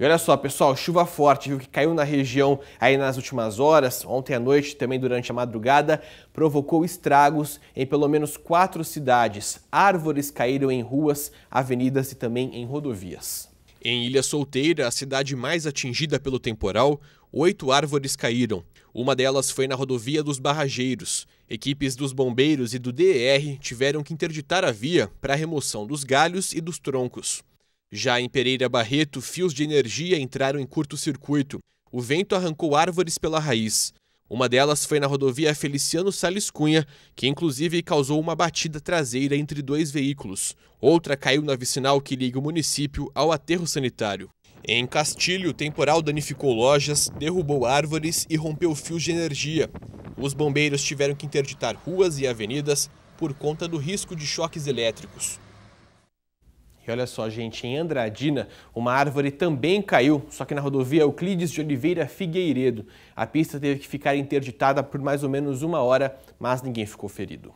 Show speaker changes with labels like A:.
A: E olha só, pessoal, chuva forte, viu, que caiu na região aí nas últimas horas, ontem à noite, também durante a madrugada, provocou estragos em pelo menos quatro cidades. Árvores caíram em ruas, avenidas e também em rodovias. Em Ilha Solteira, a cidade mais atingida pelo temporal, oito árvores caíram. Uma delas foi na rodovia dos Barrageiros. Equipes dos bombeiros e do DER tiveram que interditar a via para a remoção dos galhos e dos troncos. Já em Pereira Barreto, fios de energia entraram em curto-circuito. O vento arrancou árvores pela raiz. Uma delas foi na rodovia Feliciano Sales Cunha, que inclusive causou uma batida traseira entre dois veículos. Outra caiu na vicinal que liga o município ao aterro sanitário. Em Castilho, o temporal danificou lojas, derrubou árvores e rompeu fios de energia. Os bombeiros tiveram que interditar ruas e avenidas por conta do risco de choques elétricos. E olha só, gente, em Andradina, uma árvore também caiu, só que na rodovia Euclides de Oliveira Figueiredo. A pista teve que ficar interditada por mais ou menos uma hora, mas ninguém ficou ferido.